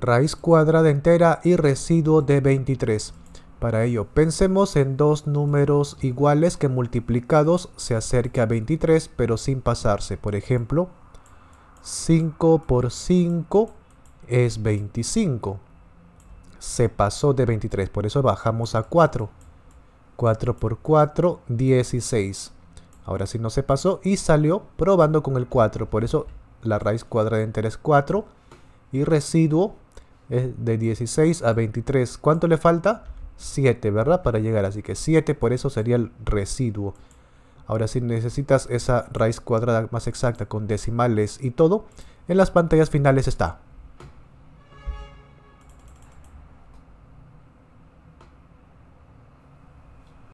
raíz cuadrada entera y residuo de 23. Para ello, pensemos en dos números iguales que multiplicados se acerque a 23, pero sin pasarse. Por ejemplo, 5 por 5 es 25. Se pasó de 23, por eso bajamos a 4. 4 por 4, 16. Ahora sí no se pasó y salió probando con el 4. Por eso la raíz cuadrada entera es 4 y residuo es de 16 a 23. ¿Cuánto le falta? 7, ¿verdad? Para llegar, así que 7 por eso sería el residuo. Ahora si necesitas esa raíz cuadrada más exacta con decimales y todo, en las pantallas finales está.